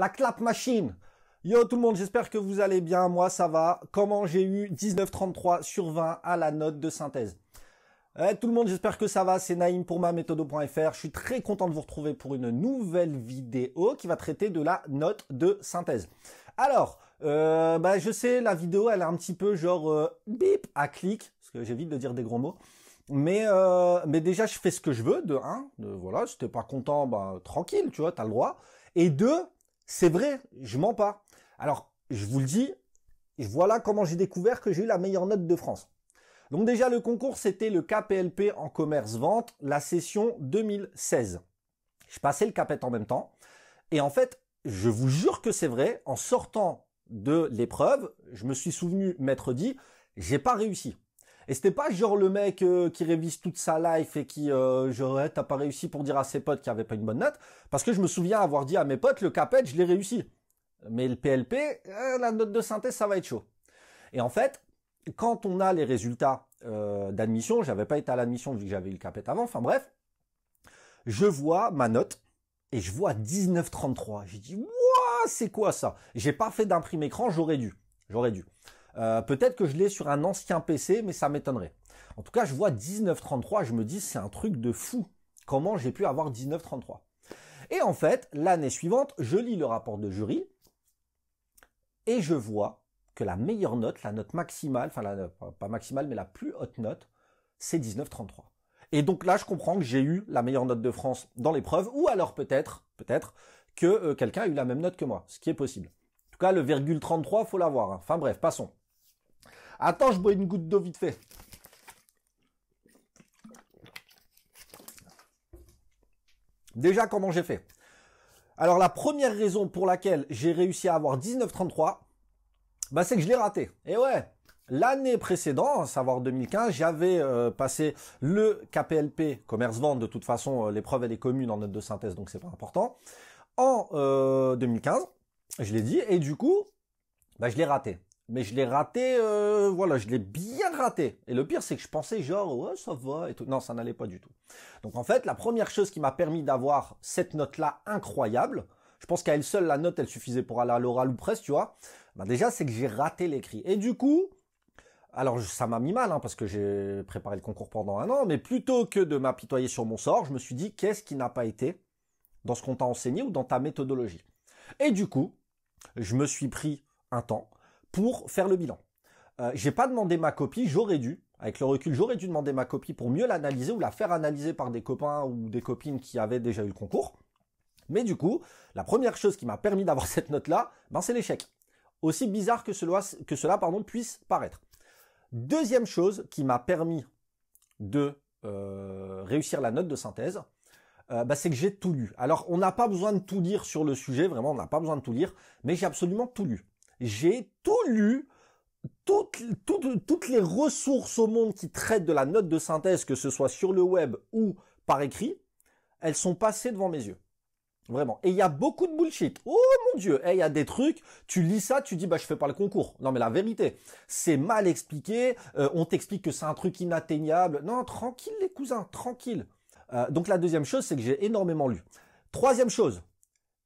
la clap machine. Yo tout le monde, j'espère que vous allez bien. Moi, ça va. Comment j'ai eu 19,33 sur 20 à la note de synthèse. Eh, tout le monde, j'espère que ça va. C'est Naïm pour ma méthode.fr. Je suis très content de vous retrouver pour une nouvelle vidéo qui va traiter de la note de synthèse. Alors, euh, bah, je sais, la vidéo, elle est un petit peu genre euh, bip à clic, parce que j'évite de dire des gros mots. Mais euh, mais déjà je fais ce que je veux de un, voilà, si t'es pas content, bah tranquille, tu vois, t'as le droit. Et deux, c'est vrai, je mens pas. Alors, je vous le dis, voilà comment j'ai découvert que j'ai eu la meilleure note de France. Donc déjà, le concours, c'était le KPLP en commerce-vente, la session 2016. Je passais le CAPET en même temps. Et en fait, je vous jure que c'est vrai, en sortant de l'épreuve, je me suis souvenu m'être dit, j'ai pas réussi. Et c'était pas genre le mec euh, qui révise toute sa life et qui, euh, j'aurais genre, t'as pas réussi pour dire à ses potes qu'il avait pas une bonne note. Parce que je me souviens avoir dit à mes potes, le capet, je l'ai réussi. Mais le PLP, euh, la note de synthèse, ça va être chaud. Et en fait, quand on a les résultats d'admission, d'admission, j'avais pas été à l'admission vu que j'avais eu le capet avant, enfin bref, je vois ma note et je vois 19,33. J'ai dit, waouh, c'est quoi ça J'ai pas fait d'imprime écran, j'aurais dû. J'aurais dû. Euh, peut-être que je l'ai sur un ancien PC, mais ça m'étonnerait. En tout cas, je vois 1933, je me dis c'est un truc de fou. Comment j'ai pu avoir 1933 Et en fait, l'année suivante, je lis le rapport de jury et je vois que la meilleure note, la note maximale, enfin la, pas maximale, mais la plus haute note, c'est 1933. Et donc là, je comprends que j'ai eu la meilleure note de France dans l'épreuve, ou alors peut-être, peut-être, que euh, quelqu'un a eu la même note que moi, ce qui est possible. En tout cas, le virgule 33, faut l'avoir. Hein. Enfin bref, passons. Attends, je bois une goutte d'eau vite fait. Déjà, comment j'ai fait Alors, la première raison pour laquelle j'ai réussi à avoir 19,33, bah, c'est que je l'ai raté. Et ouais, L'année précédente, à savoir 2015, j'avais euh, passé le KPLP, commerce-vente, de toute façon, euh, l'épreuve elle est commune en note de synthèse, donc c'est pas important, en 2015, euh, je l'ai dit, et du coup, bah, je l'ai raté mais je l'ai raté, euh, voilà, je l'ai bien raté. Et le pire, c'est que je pensais genre, ouais, ça va et tout. Non, ça n'allait pas du tout. Donc en fait, la première chose qui m'a permis d'avoir cette note-là incroyable, je pense qu'à elle seule, la note, elle suffisait pour aller à l'oral ou presque, tu vois. Bah, déjà, c'est que j'ai raté l'écrit. Et du coup, alors ça m'a mis mal, hein, parce que j'ai préparé le concours pendant un an, mais plutôt que de m'apitoyer sur mon sort, je me suis dit, qu'est-ce qui n'a pas été dans ce qu'on t'a enseigné ou dans ta méthodologie Et du coup, je me suis pris un temps pour faire le bilan. Je euh, j'ai pas demandé ma copie, j'aurais dû. Avec le recul, j'aurais dû demander ma copie pour mieux l'analyser ou la faire analyser par des copains ou des copines qui avaient déjà eu le concours. Mais du coup, la première chose qui m'a permis d'avoir cette note-là, ben, c'est l'échec. Aussi bizarre que cela, puisse paraître. Deuxième chose qui m'a permis de euh, réussir la note de synthèse, euh, ben, c'est que j'ai tout lu. Alors on n'a pas besoin de tout lire sur le sujet, vraiment on n'a pas besoin de tout lire, mais j'ai absolument tout lu j'ai tout lu, toutes, toutes, les ressources au monde qui traitent de la note de synthèse, que ce soit sur le web ou par écrit, elles sont passées devant mes yeux. Vraiment. Et il y a beaucoup de bullshit. Oh mon dieu, eh, il y a des trucs, tu lis ça, tu dis bah je fais pas le concours. Non mais la vérité, c'est mal expliqué, euh, on t'explique que c'est un truc inatteignable. Non, tranquille les cousins, tranquille. Euh, donc la deuxième chose, c'est que j'ai énormément lu. Troisième chose,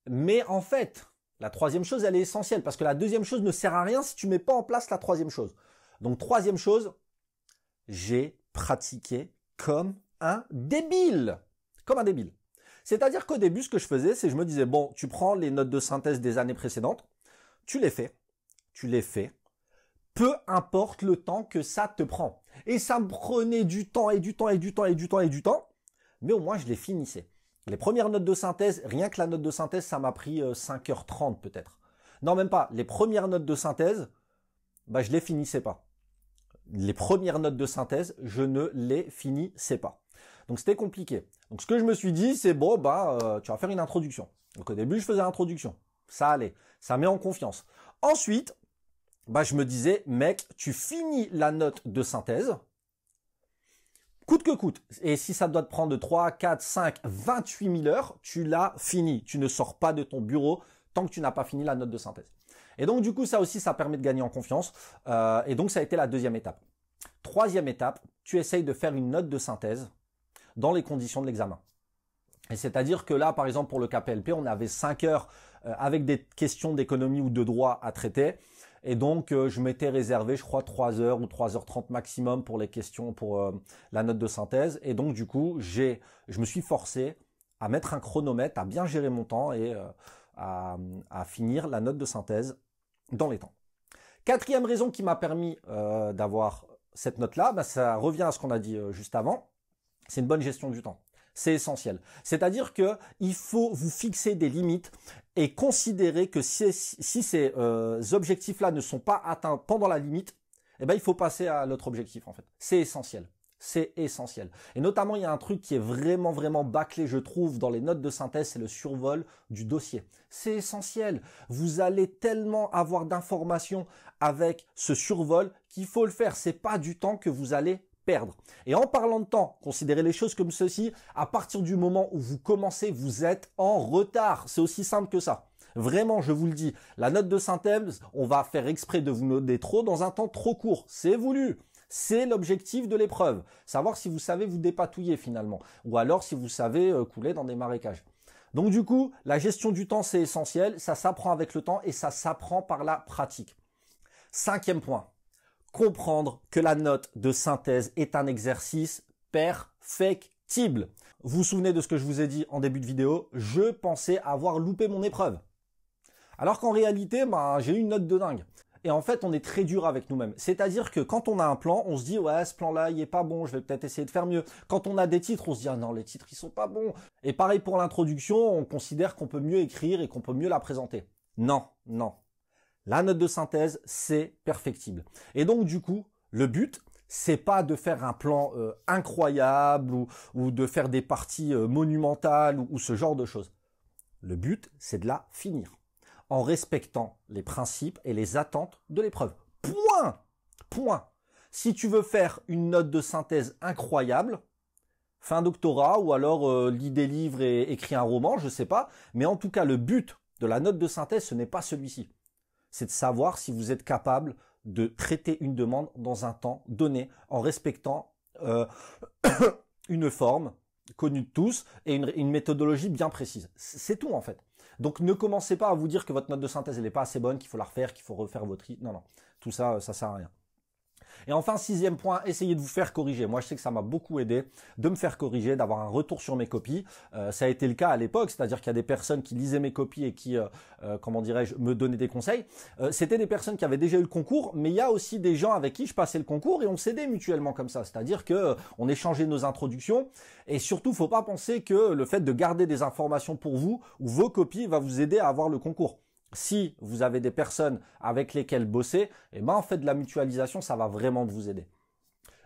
mais en fait, la troisième chose, elle est essentielle parce que la deuxième chose ne sert à rien si tu mets pas en place la troisième chose. Donc troisième chose, j'ai pratiqué comme un débile. Comme un débile. C'est-à-dire qu'au début, ce que je faisais, c'est je me disais, bon, tu prends les notes de synthèse des années précédentes, tu les fais, tu les fais, peu importe le temps que ça te prend. Et ça me prenait du temps et du temps et du temps et du temps et du temps, mais au moins je les finissais. Les premières notes de synthèse, rien que la note de synthèse, ça m'a pris 5h30 euh, peut-être. Non, même pas. Les premières notes de synthèse, bah, je les finissais pas. Les premières notes de synthèse, je ne les finissais pas. Donc c'était compliqué. Donc ce que je me suis dit, c'est bon, bah, euh, tu vas faire une introduction. Donc au début, je faisais l'introduction. Ça allait. Ça met en confiance. Ensuite, bah, je me disais, mec, tu finis la note de synthèse coûte que coûte. Et si ça doit te prendre 3, 4, 5, 28 000 heures, tu l'as fini. Tu ne sors pas de ton bureau tant que tu n'as pas fini la note de synthèse. Et donc, du coup, ça aussi, ça permet de gagner en confiance. Euh, et donc, ça a été la deuxième étape. Troisième étape, tu essayes de faire une note de synthèse dans les conditions de l'examen. Et c'est-à-dire que là, par exemple, pour le KPLP, on avait 5 heures euh, avec des questions d'économie ou de droit à traiter. Et donc, euh, je m'étais réservé, je crois, 3 heures ou 3h30 maximum pour les questions, pour euh, la note de synthèse. Et donc, du coup, j'ai, je me suis forcé à mettre un chronomètre, à bien gérer mon temps et euh, à, finir la note de synthèse dans les temps. Quatrième raison qui m'a permis d'avoir cette note-là, bah, ça revient à ce qu'on a dit juste avant, c'est une bonne gestion du temps. C'est essentiel. C'est-à-dire que il faut vous fixer des limites et considérer que si, ces euh, objectifs-là ne sont pas atteints pendant la limite, eh ben il faut passer à l'autre objectif en fait. C'est essentiel. C'est essentiel. Et notamment, il y a un truc qui est vraiment, vraiment bâclé, je trouve, dans les notes de synthèse, c'est le survol du dossier. C'est essentiel. Vous allez tellement avoir d'informations avec ce survol qu'il faut le faire. C'est pas du temps que vous allez perdre. Et en parlant de temps, considérez les choses comme ceci. À partir du moment où vous commencez, vous êtes en retard. C'est aussi simple que ça. Vraiment, je vous le dis. La note de synthèse, on va faire exprès de vous noter trop dans un temps trop court. C'est voulu. C'est l'objectif de l'épreuve. Savoir si vous savez vous dépatouiller finalement. Ou alors si vous savez euh, couler dans des marécages. Donc du coup, la gestion du temps, c'est essentiel. Ça s'apprend avec le temps et ça s'apprend par la pratique. Cinquième point comprendre que la note de synthèse est un exercice perfectible. Vous vous souvenez de ce que je vous ai dit en début de vidéo, je pensais avoir loupé mon épreuve. Alors qu'en réalité, ben, j'ai eu une note de dingue. Et en fait, on est très dur avec nous-mêmes. C'est-à-dire que quand on a un plan, on se dit ouais, ce plan-là, il est pas bon, je vais peut-être essayer de faire mieux. Quand on a des titres, on se dit ah non, les titres, ils sont pas bons. Et pareil pour l'introduction, on considère qu'on peut mieux écrire et qu'on peut mieux la présenter. Non, non, la note de synthèse, c'est perfectible. Et donc du coup, le but, c'est pas de faire un plan euh, incroyable ou, de faire des parties euh, monumentales ou, ce genre de choses. Le but, c'est de la finir en respectant les principes et les attentes de l'épreuve. Point Point Si tu veux faire une note de synthèse incroyable, fin doctorat ou alors euh, lis des livres et écris un roman, je ne sais pas, mais en tout cas le but de la note de synthèse, ce n'est pas celui-ci c'est de savoir si vous êtes capable de traiter une demande dans un temps donné en respectant euh, une forme connue de tous et une, méthodologie bien précise. C'est tout en fait. Donc ne commencez pas à vous dire que votre note de synthèse n'est pas assez bonne, qu'il faut la refaire, qu'il faut refaire votre... Non, non, tout ça, euh, ça sert à rien. Et enfin, sixième point, essayez de vous faire corriger. Moi, je sais que ça m'a beaucoup aidé de me faire corriger, d'avoir un retour sur mes copies. Euh, ça a été le cas à l'époque, c'est-à-dire qu'il y a des personnes qui lisaient mes copies et qui, euh, euh, comment dirais-je, me donnaient des conseils. C'était des personnes qui avaient déjà eu le concours, mais il y a aussi des gens avec qui je passais le concours et on s'aidait mutuellement comme ça. C'est-à-dire qu'on échangeait nos introductions et surtout, il faut pas penser que le fait de garder des informations pour vous ou vos copies va vous aider à avoir le concours si vous avez des personnes avec lesquelles bosser, et eh ben en fait de la mutualisation, ça va vraiment vous aider.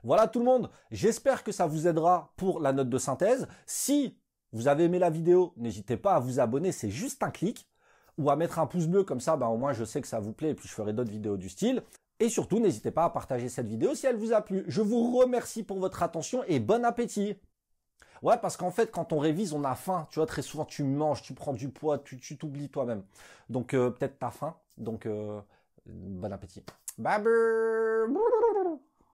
Voilà tout le monde, j'espère que ça vous aidera pour la note de synthèse. Si vous avez aimé la vidéo, n'hésitez pas à vous abonner, c'est juste un clic ou à mettre un pouce bleu comme ça, ben, au moins je sais que ça vous plaît et puis je ferai d'autres vidéos du style. Et surtout, n'hésitez pas à partager cette vidéo si elle vous a plu. Je vous remercie pour votre attention et bon appétit Ouais, parce qu'en fait, quand on révise, on a faim. Tu vois, très souvent, tu manges, tu prends du poids, tu t'oublies toi-même. Donc, euh, peut-être t'as faim. Donc, euh, bon appétit.